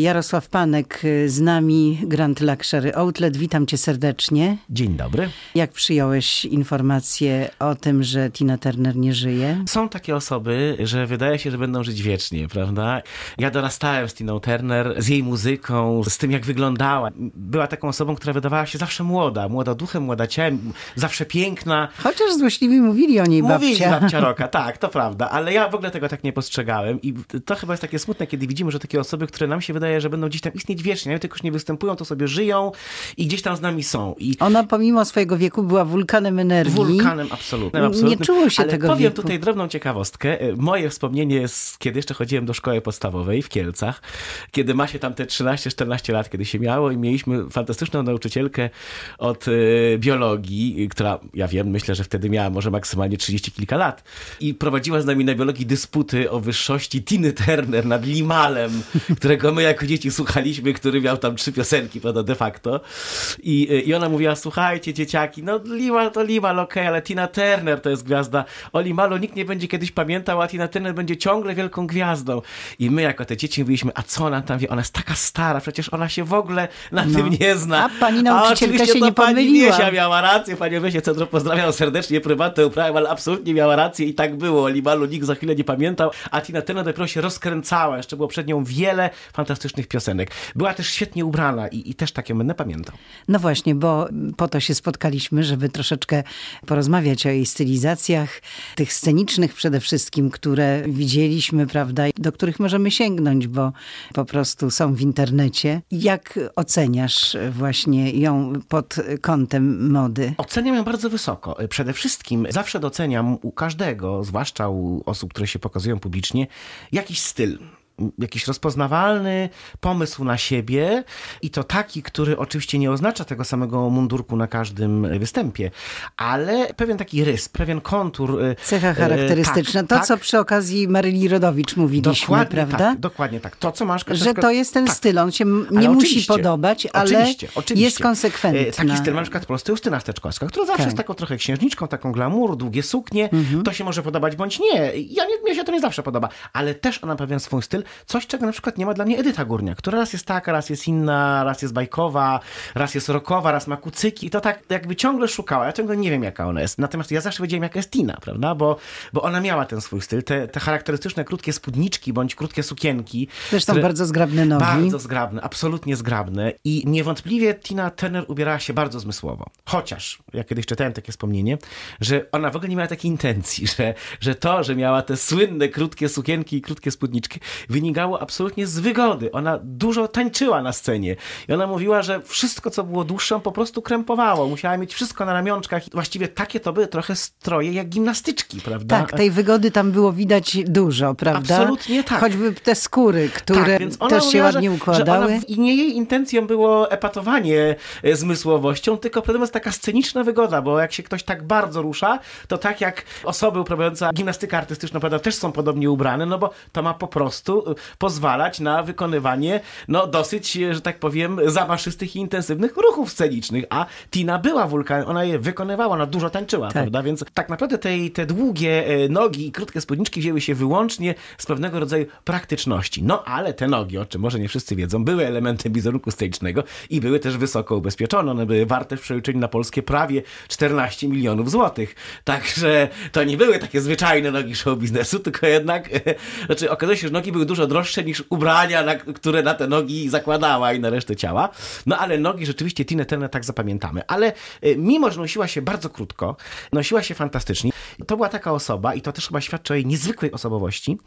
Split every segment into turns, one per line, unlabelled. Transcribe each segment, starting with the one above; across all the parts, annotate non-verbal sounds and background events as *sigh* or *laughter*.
Jarosław Panek y, z nami, Grand Luxury Outlet. Witam cię serdecznie. Dzień dobry. Jak przyjąłeś informację o tym, że Tina Turner nie żyje? Są
takie osoby, że wydaje się, że będą żyć wiecznie, prawda? Ja dorastałem z Tiną Turner, z jej muzyką, z tym jak wyglądała. Była taką osobą, która wydawała się zawsze młoda, młoda duchem, młoda ciałem, zawsze piękna.
Chociaż złośliwi mówili o niej babcia. Mówili *laughs* babcia Roka,
tak, to prawda. Ale ja w ogóle tego tak nie postrzegałem i to chyba jest takie smutne, kiedy widzimy, że takie osoby, które nam się wydają wydaje, że będą gdzieś tam istnieć wiecznie, nie? tylko już nie występują, to sobie żyją i gdzieś tam z nami są. I Ona pomimo swojego wieku była wulkanem energii. Wulkanem, absolutnym. absolutnym. Nie czuło się Ale tego powiem wieku. tutaj drobną ciekawostkę. E, moje wspomnienie z kiedy jeszcze chodziłem do szkoły podstawowej w Kielcach, kiedy ma się tam te 13-14 lat, kiedy się miało i mieliśmy fantastyczną nauczycielkę od e, biologii, e, która, ja wiem, myślę, że wtedy miała może maksymalnie 30 kilka lat i prowadziła z nami na biologii dysputy o wyższości Tiny Turner nad Limalem, którego my jak jako dzieci słuchaliśmy, który miał tam trzy piosenki, prawda, de facto. I, y, i ona mówiła, słuchajcie dzieciaki, no lima to lima okej, okay, ale Tina Turner to jest gwiazda. O Limalu nikt nie będzie kiedyś pamiętał, a Tina Turner będzie ciągle wielką gwiazdą. I my jako te dzieci mówiliśmy, a co ona tam wie, ona jest taka stara, przecież ona się w ogóle na no. tym nie zna. A pani nauczycielka a się nie pani pomyliła. Pani Wiesia miała rację, pani Wiesia Centrum pozdrawiam serdecznie, prywatne uprawiam, ale absolutnie miała rację i tak było. O Limalu nikt za chwilę nie pamiętał, a Tina Turner dopiero się rozkręcała. Jeszcze było przed nią wiele fantastycznych fantastycznych piosenek. Była też świetnie ubrana i, i też tak ją będę pamiętał.
No właśnie, bo po to się spotkaliśmy, żeby troszeczkę porozmawiać o jej stylizacjach, tych scenicznych przede wszystkim, które widzieliśmy, prawda, do których możemy sięgnąć, bo po prostu są w internecie. Jak oceniasz właśnie ją pod kątem
mody? Oceniam ją bardzo wysoko. Przede wszystkim zawsze doceniam u każdego, zwłaszcza u osób, które się pokazują publicznie, jakiś styl jakiś rozpoznawalny pomysł na siebie i to taki, który oczywiście nie oznacza tego samego mundurku na każdym występie, ale pewien taki rys, pewien kontur. E, Cecha e, charakterystyczna. Tak, to, tak,
co przy okazji Maryli Rodowicz mówiliśmy, dokładnie tak, prawda? Tak,
dokładnie tak. To, co masz... Że to jest ten
tak. styl. On się nie musi podobać, ale oczywiście, oczywiście. jest konsekwentny. E, taki styl
ma na przykład prosty Justyna Steczkowska, która zawsze tak. jest taką trochę księżniczką, taką glamour, długie suknie. Mhm. To się może podobać bądź nie. Ja nie, się to nie zawsze podoba, ale też ona pewien swój styl coś, czego na przykład nie ma dla mnie Edyta górnia, która raz jest taka, raz jest inna, raz jest bajkowa, raz jest rockowa, raz ma kucyki i to tak jakby ciągle szukała. Ja ciągle nie wiem, jaka ona jest. Natomiast ja zawsze wiedziałem, jaka jest Tina, prawda? Bo, bo ona miała ten swój styl, te, te charakterystyczne krótkie spódniczki bądź krótkie sukienki. Zresztą które... bardzo zgrabne nogi. Bardzo zgrabne, absolutnie zgrabne i niewątpliwie Tina Turner ubierała się bardzo zmysłowo. Chociaż, ja kiedyś czytałem takie wspomnienie, że ona w ogóle nie miała takiej intencji, *laughs* że, że to, że miała te słynne krótkie sukienki i krótkie spódniczki, wynikało absolutnie z wygody. Ona dużo tańczyła na scenie i ona mówiła, że wszystko, co było dłuższe, po prostu krępowało. Musiała mieć wszystko na ramionczkach. Właściwie takie to były trochę stroje jak gimnastyczki, prawda? Tak, tej
wygody tam było widać dużo, prawda? Absolutnie tak. Choćby te skóry, tak, które tak, też się ładnie układały. Ona,
I nie jej intencją było epatowanie e, zmysłowością, tylko problem jest taka sceniczna wygoda, bo jak się ktoś tak bardzo rusza, to tak jak osoby uprawiające gimnastykę artystyczną, prawda, też są podobnie ubrane, no bo to ma po prostu pozwalać na wykonywanie no, dosyć, e, że tak powiem, zawaszystych i intensywnych ruchów scenicznych. A Tina była wulkanem, ona je wykonywała, ona dużo tańczyła, tak. prawda? Więc tak naprawdę te te długie e, nogi i krótkie spódniczki wzięły się wyłącznie z pewnego rodzaju praktyczności. No ale te nogi, o czym może nie wszyscy wiedzą, były elementem wizerunku scenicznego i były też wysoko ubezpieczone. One były warte w przeliczeniu na polskie prawie 14 milionów złotych. Także to nie były takie zwyczajne nogi show biznesu, tylko jednak, e, znaczy okazuje się, że nogi były dużo dużo droższe niż ubrania, na, które na te nogi zakładała i na resztę ciała. No ale nogi rzeczywiście Tina Turner tak zapamiętamy. Ale y, mimo, że nosiła się bardzo krótko, nosiła się fantastycznie. To była taka osoba i to też chyba świadczy o jej niezwykłej osobowości,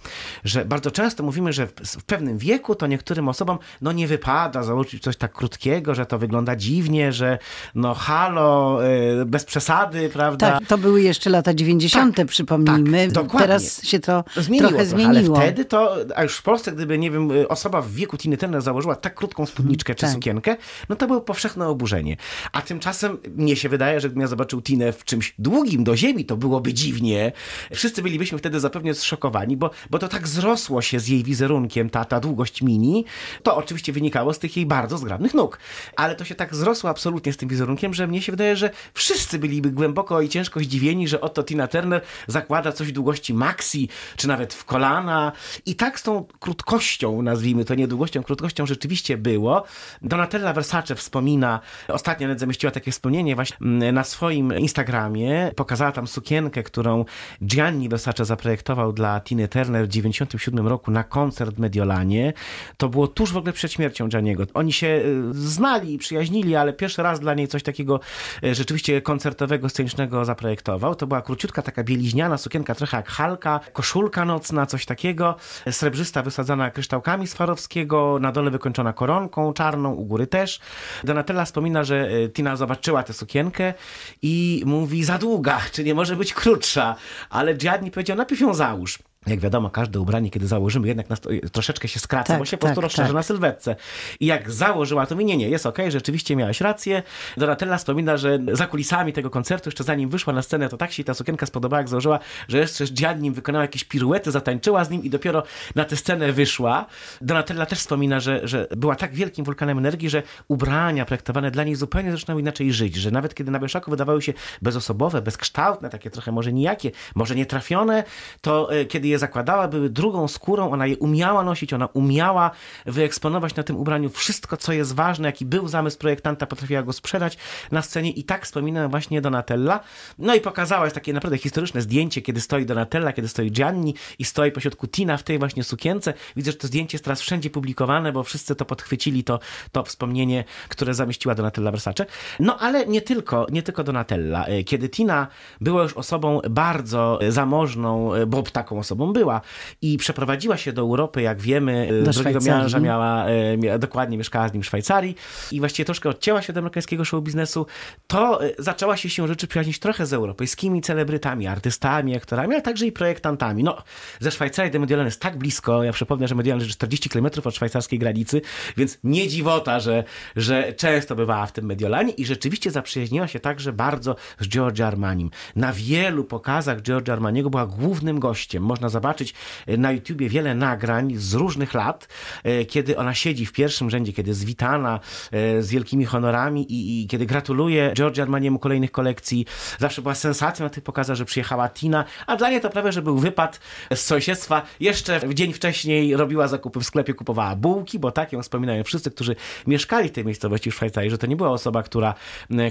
że bardzo często mówimy, że w, pewnym wieku to niektórym osobom no nie wypada założyć coś tak krótkiego, że to wygląda dziwnie, że no halo, y, bez przesady, prawda? Tak,
to były jeszcze lata 90., tak, przypomnijmy. Tak, dokładnie. Teraz się to zmieniło trochę, trochę zmieniło. Ale wtedy
to, a już w Polsce, gdyby, nie wiem, y, osoba w wieku Tiny Turner założyła tak krótką mhm, spódniczkę czy tak. sukienkę, no to było powszechne oburzenie. A tymczasem mnie się wydaje, że gdybym ja zobaczył Tinę w czymś długim do ziemi, to byłoby dziwnie. Wszyscy bylibyśmy wtedy zapewne zszokowani, bo, bo to tak zrosło się z jej wizerunkiem, ta, ta długość mini. To oczywiście wynikało z tych jej bardzo zgrabnych nóg. Ale to się tak zrosło absolutnie z tym wizerunkiem, że mnie się wydaje, że wszyscy byliby głęboko i ciężko zdziwieni, że oto Tina Turner zakłada coś długości maxi, czy nawet w kolana. I tak z tą krótkością, nazwijmy to niedługością, krótkością rzeczywiście było. Donatella Versace wspomina, ostatnio nawet zamieściła takie wspomnienie właśnie mm, na swoim Instagramie. Pokazała tam sukienkę, którą Gianni Versace zaprojektował dla Tiny Turner w 1997 roku na koncert w Mediolanie. To było tuż w ogóle przed śmiercią Gianniego. Oni się y, znali, przyjaźnili, ale pierwszy raz dla niej coś takiego y, rzeczywiście koncertowego, scenicznego zaprojektował. To była króciutka taka bieliźniana sukienka, trochę jak halka, koszulka nocna, coś takiego, srebrzysta wysadzana kryształkami Swarowskiego, na dole wykończona koronką czarną, u góry też. Donatella wspomina, że e, Tina zobaczyła tę sukienkę i mówi za długa, czy nie może być krótsza, ale Gianni powiedział, najpierw ją załóż jak wiadomo, każde ubranie, kiedy założymy, jednak nas to, troszeczkę się skraca, tak, bo się tak, po prostu tak, rozszerza tak. na sylwetce. I jak założyła, to mi nie, nie, jest okej, okay, rzeczywiście miałaś rację. Donatella wspomina, że za kulisami tego koncertu, jeszcze zanim wyszła na scenę, to tak się ta sukienka spodobała, jak założyła, że jeszcze nim wykonała jakieś piruety, zatańczyła z nim i dopiero na tę scenę wyszła. Donatella też wspomina, że, że była tak wielkim wulkanem energii, że ubrania projektowane dla niej zupełnie zaczynały inaczej żyć, że nawet kiedy na Bieszaku wydawały się bezosobowe, bezkształtne, takie trochę może nijakie, może nietrafione, to e, kiedy jest zakładała, były drugą skórą, ona je umiała nosić, ona umiała wyeksponować na tym ubraniu wszystko, co jest ważne, jaki był zamysł projektanta, potrafiła go sprzedać na scenie i tak wspominam właśnie Donatella. No i pokazała, jest takie naprawdę historyczne zdjęcie, kiedy stoi Donatella, kiedy stoi Gianni i stoi pośrodku Tina w tej właśnie sukience. Widzę, że to zdjęcie jest teraz wszędzie publikowane, bo wszyscy to podchwycili, to, to wspomnienie, które zamieściła Donatella Versace. No ale nie tylko, nie tylko Donatella. E, kiedy Tina była już osobą bardzo e, zamożną, e, bo taką osobą sobą była. I przeprowadziła się do Europy, jak wiemy, e, do drugiego męża miała, e, dokładnie mieszkała z nim w Szwajcarii i właściwie troszkę odcięła się od amerykańskiego show biznesu. To e, zaczęła się się rzeczy przyjaźnić trochę z europejskimi celebrytami, artystami, aktorami, ale także i projektantami. No, ze Szwajcarii do Mediolan jest tak blisko, ja przypomnę, że Mediolan leży 40 km od szwajcarskiej granicy, więc nie dziwota, że, że często bywała w tym Mediolanie i rzeczywiście zaprzyjaźniła się także bardzo z Giorgio Armanim. Na wielu pokazach Giorgio Armaniego była głównym gościem. Można zobaczyć e, na YouTubie wiele nagrań z różnych lat, e, kiedy ona siedzi w pierwszym rzędzie, kiedy jest witana e, z wielkimi honorami i, i kiedy gratuluje George Armaniemu kolejnych kolekcji. Zawsze była sensacja na tych pokazach, że przyjechała Tina, a dla niej to prawie, że był wypad z sąsiedztwa. Jeszcze w dzień wcześniej robiła zakupy w sklepie, kupowała bułki, bo tak ją wspominają wszyscy, którzy mieszkali w tej miejscowości w Szwajcarii, że to nie była osoba, która,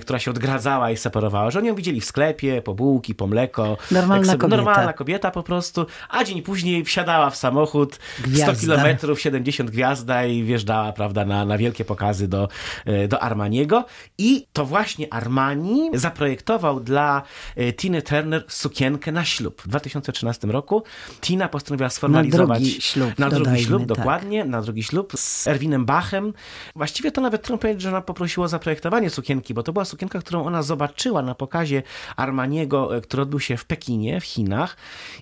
która się odgradzała i separowała, że oni ją widzieli w sklepie, po bułki, po mleko. Normalna, sobie, kobieta. normalna kobieta po prostu, a dzień później wsiadała w samochód gwiazda. 100 kilometrów, 70 gwiazda i wjeżdżała, prawda, na, na wielkie pokazy do, e, do Armaniego. I to właśnie Armani zaprojektował dla e, Tiny Turner sukienkę na ślub. W 2013 roku Tina postanowiła sformalizować... Na drugi ślub, Na drugi dodajmy, ślub, tak. dokładnie, na drugi ślub z Erwinem Bachem. Właściwie to nawet trudno powiedzieć, że ona poprosiła o zaprojektowanie sukienki, bo to była sukienka, którą ona zobaczyła na pokazie Armaniego, e, który odbył się w Pekinie, w Chinach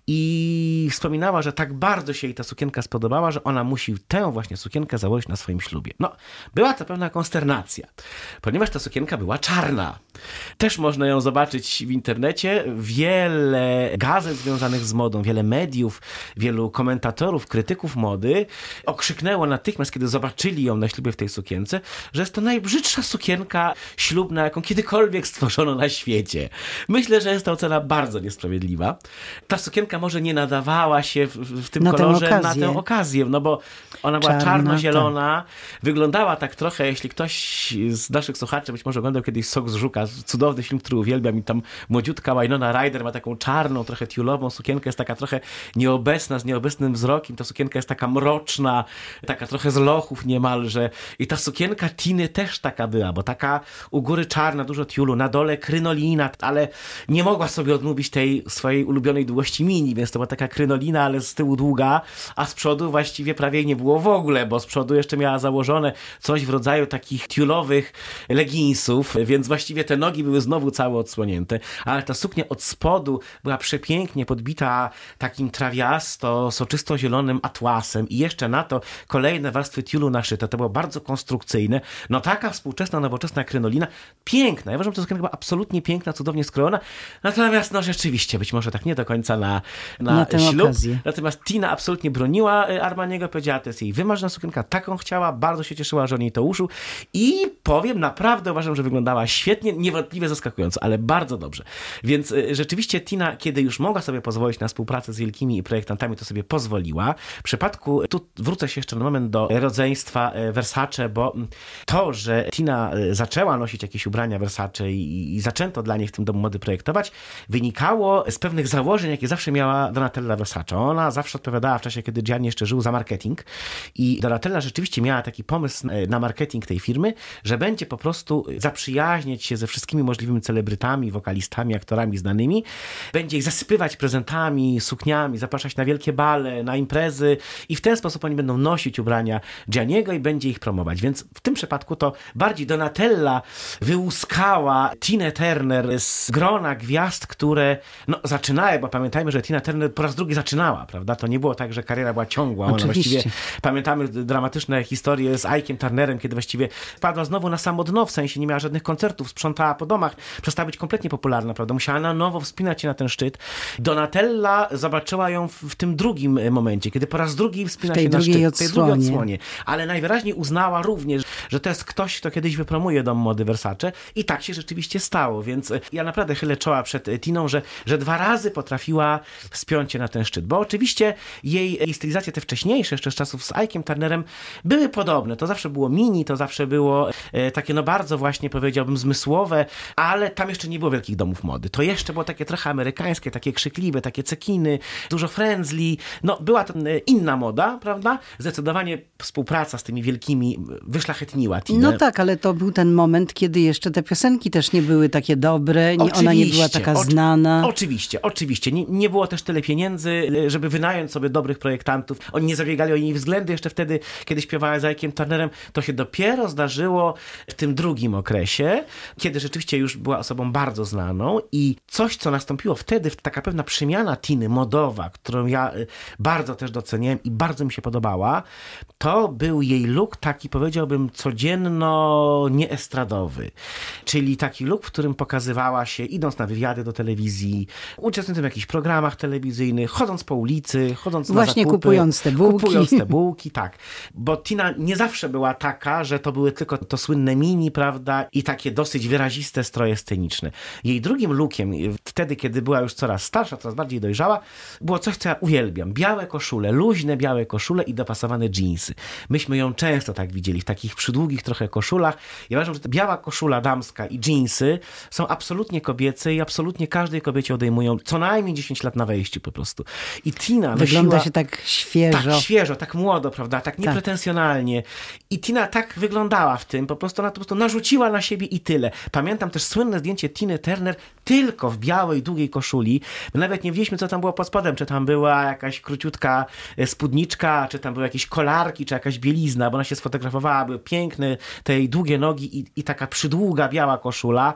i i wspominała, że tak bardzo się jej ta sukienka spodobała, że ona musi tę właśnie sukienkę założyć na swoim ślubie. No, była to pewna konsternacja, ponieważ ta sukienka była czarna. Też można ją zobaczyć w internecie. Wiele gazet związanych z modą, wiele mediów, wielu komentatorów, krytyków mody okrzyknęło natychmiast, kiedy zobaczyli ją na ślubie w tej sukience, że jest to najbrzydsza sukienka ślubna, jaką kiedykolwiek stworzono na świecie. Myślę, że jest ta ocena bardzo niesprawiedliwa. Ta sukienka może nie nadawała się w, w tym na kolorze tę na tę okazję, no bo ona była czarno-zielona, wyglądała tak trochę, jeśli ktoś z naszych słuchaczy być może oglądał kiedyś Sok z Żuka, cudowny film, który uwielbiam i tam młodziutka Wynona Ryder ma taką czarną, trochę tiulową sukienkę, jest taka trochę nieobecna, z nieobecnym wzrokiem, ta sukienka jest taka mroczna, taka trochę z lochów niemalże i ta sukienka Tiny też taka była, bo taka u góry czarna, dużo tiulu, na dole krynolina, ale nie mogła sobie odmówić tej swojej ulubionej długości mini, więc to była taka krynolina, ale z tyłu długa, a z przodu właściwie prawie nie było w ogóle, bo z przodu jeszcze miała założone coś w rodzaju takich tiulowych leginsów, więc właściwie te nogi były znowu całe odsłonięte, ale ta suknia od spodu była przepięknie podbita takim trawiasto, soczysto-zielonym atłasem i jeszcze na to kolejne warstwy tiulu naszyte. To było bardzo konstrukcyjne. No taka współczesna, nowoczesna krynolina, piękna. Ja uważam, że to suknia była absolutnie piękna, cudownie skrojona, natomiast no rzeczywiście, być może tak nie do końca na, na, na ślub. Okazję. Natomiast Tina absolutnie broniła y, Armaniego, powiedziała, to jest jej wymarzona sukienka, taką chciała, bardzo się cieszyła, że on jej to uszył i powiem, naprawdę uważam, że wyglądała świetnie, niewątpliwie zaskakująco, ale bardzo dobrze. Więc y, rzeczywiście Tina, kiedy już mogła sobie pozwolić na współpracę z wielkimi projektantami, to sobie pozwoliła. W przypadku, tu wrócę się jeszcze na moment do rodzeństwa y, Versace, bo mm, to, że Tina zaczęła nosić jakieś ubrania Versace i, zaczęto dla niej w tym domu mody projektować, wynikało z pewnych założeń, jakie zawsze miała Donatella Versace. Ona zawsze odpowiadała w czasie, kiedy Gianni jeszcze żył za marketing i Donatella rzeczywiście miała taki pomysł e, na marketing tej firmy, że będzie po prostu zaprzyjaźniać się ze wszystkimi możliwymi celebrytami, wokalistami, aktorami znanymi, będzie ich zasypywać prezentami, sukniami, zapraszać na wielkie bale, na imprezy i w ten sposób oni będą nosić ubrania Gianniego i będzie ich promować. Więc w tym przypadku to bardziej Donatella wyłuskała Tina Turner z grona gwiazd, które no, zaczynają, bo pamiętajmy, że Tina Turner po raz drugi zaczynała, prawda? To nie było tak, że kariera była ciągła. Ona Oczywiście. właściwie, pamiętamy dramatyczne historie z Ajkiem Turnerem, kiedy właściwie padła znowu na samo dno, w sensie nie miała żadnych koncertów, sprzątała po domach, przestała być kompletnie popularna, prawda? Musiała na nowo wspinać się na ten szczyt. Donatella zobaczyła ją w, w tym drugim momencie, kiedy po raz drugi wspina się na szczyt, odsłonie. tej drugiej odsłonie. Ale najwyraźniej uznała również, że to jest ktoś, kto kiedyś wypromuje dom mody Versace i tak się rzeczywiście stało, więc ja naprawdę chylę czoła przed Tiną, że, że dwa razy potrafiła wspiąć się na na ten szczyt. Bo oczywiście jej, jej stylizacje te wcześniejsze, jeszcze z czasów z Ikeem Turnerem, były podobne. To zawsze było mini, to zawsze było e, takie no bardzo właśnie powiedziałbym zmysłowe, ale tam jeszcze nie było wielkich domów mody. To jeszcze było takie trochę amerykańskie, takie krzykliwe, takie cekiny, dużo frenzli. No była to e, inna moda, prawda? Zdecydowanie współpraca z tymi wielkimi wyszlachetniła Tinę. No tak,
ale to był ten moment, kiedy jeszcze te piosenki też nie były takie dobre, nie, ona nie była taka znana.
oczywiście, oczywiście. Nie, nie było też tyle pieniędzy, pieniędzy, y, żeby wynająć sobie dobrych projektantów. Oni nie zabiegali o jej względy jeszcze wtedy, kiedy śpiewała z Aikiem Turnerem. To się dopiero zdarzyło w tym drugim okresie, kiedy rzeczywiście już była osobą bardzo znaną i coś, co nastąpiło wtedy, taka pewna przemiana Tiny modowa, którą ja y, bardzo też doceniłem i bardzo mi się podobała, to był jej look taki, powiedziałbym, codzienno nieestradowy. Czyli taki look, w którym pokazywała się, idąc na wywiady do telewizji, uczestnicząc w jakichś programach telewizyjnych, chodząc po ulicy, chodząc Właśnie na zakupy. Właśnie kupując te bułki. Kupując te bułki, tak. Bo Tina nie zawsze była taka, że to były tylko to słynne mini, prawda, i takie dosyć wyraziste stroje sceniczne. Jej drugim lukiem, wtedy kiedy była już coraz starsza, coraz bardziej dojrzała, było coś, co ja uwielbiam. Białe koszule, luźne białe koszule i dopasowane dżinsy. Myśmy ją często tak widzieli, w takich przydługich trochę koszulach. Ja uważam, że ta biała koszula damska i dżinsy są absolutnie kobiece i absolutnie każdej kobiecie odejmują co najmniej 10 lat na wejściu po prostu prostu. I Tina Wygląda nosiła, się
tak świeżo. Tak
świeżo, tak młodo, prawda? Tak niepretensjonalnie. Tak. I Tina tak wyglądała w tym. Po prostu ona po prostu narzuciła na siebie i tyle. Pamiętam też słynne zdjęcie Tiny Turner tylko w białej, długiej koszuli. My nawet nie wiedzieliśmy, co tam było pod spodem. Czy tam była jakaś króciutka e, spódniczka, czy tam były jakieś kolarki, czy jakaś bielizna, bo ona się sfotografowała. Były piękne tej długie nogi i, i taka przydługa biała koszula.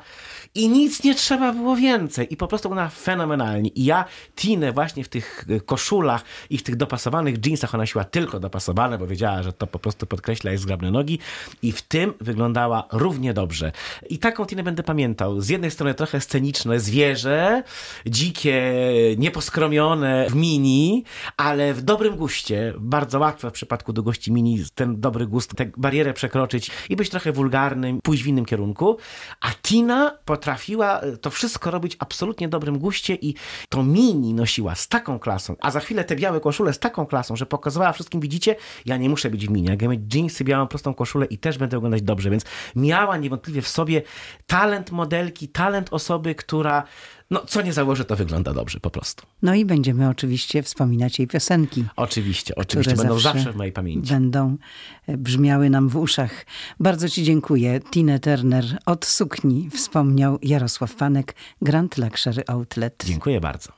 I nic nie trzeba było więcej. I po prostu ona fenomenalnie. I ja Tinę właśnie w tych y, koszulach i w tych dopasowanych jeansach. Ona siła tylko dopasowane, bo wiedziała, że to po prostu podkreśla jej zgrabne nogi i w tym wyglądała równie dobrze. I taką Tinę będę pamiętał. Z jednej strony trochę sceniczne zwierzę, dzikie, nieposkromione w mini, ale w dobrym guście. Bardzo łatwo w przypadku długości mini ten dobry gust, tę barierę przekroczyć i być trochę wulgarnym, pójść w innym kierunku. A Tina potrafiła y, to wszystko robić absolutnie dobrym guście i to mini nosiła z tak taką klasą, a za chwilę te białe koszule z taką klasą, że pokazywała wszystkim, widzicie, ja nie muszę być w minie, jak ja mieć jeansy, białą prostą koszulę i też będę wyglądać dobrze, więc miała niewątpliwie w sobie talent modelki, talent osoby, która no, co nie założę, to wygląda dobrze po prostu.
No i będziemy oczywiście wspominać jej piosenki.
Oczywiście, oczywiście. Będą zawsze, zawsze, w mojej pamięci.
Będą e, brzmiały nam w uszach. Bardzo Ci dziękuję. Tine Turner od sukni wspomniał Jarosław Panek, Grand Luxury Outlet. Dziękuję bardzo.